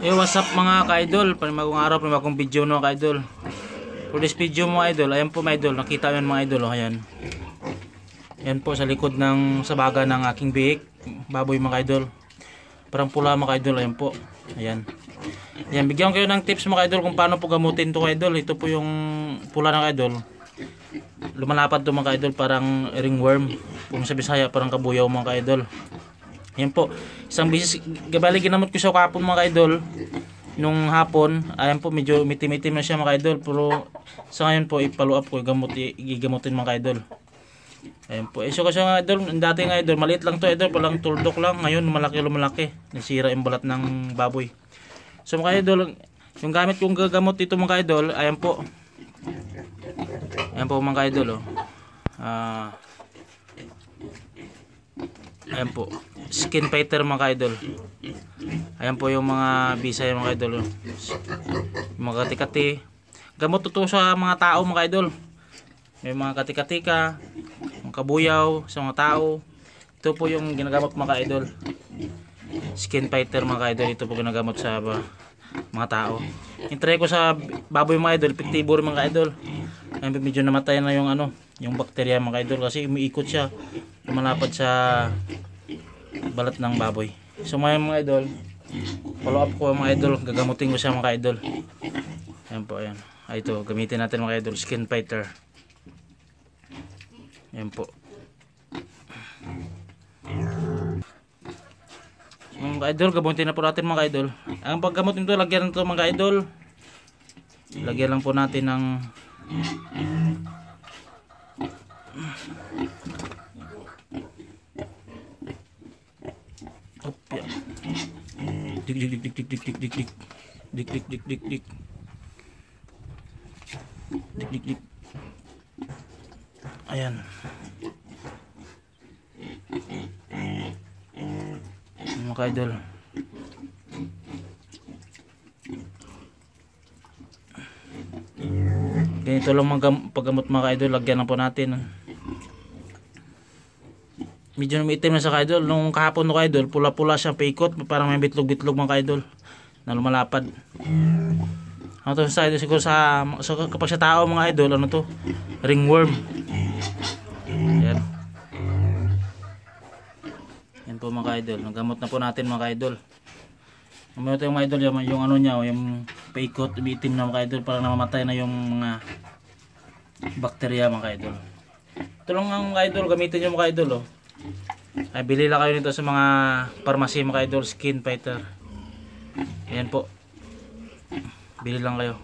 Eh, what's up mga ka-idol? Panimagong araw, panimagong video no ka-idol. For this video mo idol, ayan po mga idol, nakita yun mga idol, oh, ayan. Ayan po sa likod ng sabaga ng aking bihik, baboy mga idol. Parang pula mga idol, ayan po. Ayan. Ayan, bigyan kayo ng tips mga idol kung paano po gamutin to idol. Ito po yung pula ng idol. Lumalapad to mga idol, parang ringworm. Kung sa Bisaya, parang kabuyaw mga idol. Yan po. Isang bisis, gabali ginamot ko siya kapon mga idol. Nung hapon, ayan po, medyo mitim-mitim na siya mga idol. Pero sa ngayon po, ipalo up ko, gamot, igamutin mga idol. Ayan po. Iso eh, e, kasi mga idol, dati nga idol, maliit lang to idol, palang tuldok lang. Ngayon, malaki lumalaki. Nasira yung balat ng baboy. So mga idol, yung gamit kong gagamot dito mga idol, ayan po. Ayan po mga idol, oh. Ah ayan po skin fighter mga idol ayan po yung mga bisaya mga idol yung mga katikati gamot toto sa mga tao mga idol may mga katikatika mga kabuyaw sa mga tao ito po yung ginagamot mga idol skin fighter mga idol ito po ginagamot sa uh, mga tao intry ko sa baboy mga idol epektibo rin mga idol ay medyo namatay na yung ano yung bakterya mga idol kasi umiikot siya lumalapad sa balat ng baboy so mga mga idol follow up ko mga idol gagamutin ko siya mga idol ayan po ayan ay ah, ito gamitin natin mga idol skin fighter ayan po mga idol gamutin na po natin mga idol ang paggamot nito lagyan nito mga idol lagyan lang po natin ng dik dik dik dik dik dik dik dik dik dik dik dik dik dik dik dik ayan mga idol ganito lang pagamot paggamot mga idol lagyan na po natin medyo umiitim na sa kaidol. Nung kahapon no kaidol, pula-pula siyang paikot. Parang may bitlog-bitlog mga kaidol na lumalapad. Ano to sa idol? Siguro sa, so, kapag sa tao mga idol, ano to? Ringworm. yan Yan po mga kaidol Nagamot na po natin mga kaidol Mamaya ito yung mga idol, yung, yung ano niya, yung paikot, umiitim na mga kaidol Parang namamatay na yung mga bakterya mga kaidol Tulong nga mga idol, gamitin nyo mga kaidol oh. Ay, bili lang kayo nito sa mga parmasi mga idol skin fighter. Ayan po. Bili lang kayo.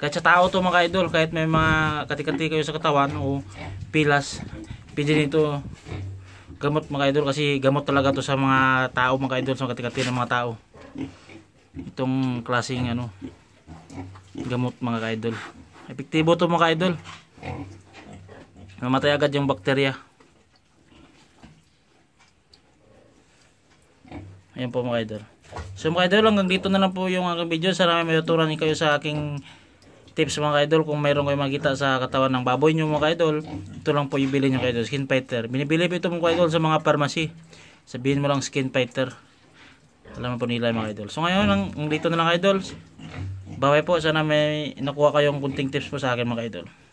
Kahit sa tao to mga idol, kahit may mga katikati kayo sa katawan o pilas, pwede nito gamot mga idol kasi gamot talaga to sa mga tao mga idol sa katikati ng mga tao. Itong klaseng ano gamot mga idol. Epektibo to mga idol. Mamatay agad yung bakterya. Ayan po mga idol. So mga idol, hanggang dito na lang po yung aking video. Sarami may tuturan kayo sa aking tips mga idol. Kung mayroon kayong makita sa katawan ng baboy nyo mga idol, ito lang po yung bili nyo kayo idol. Skin fighter. Binibili po ito mga idol sa mga pharmacy. Sabihin mo lang skin fighter. Alam po nila mga idol. So ngayon, hanggang dito na lang idol. Baway po. Sana may nakuha kayong kunting tips po sa akin mga idol.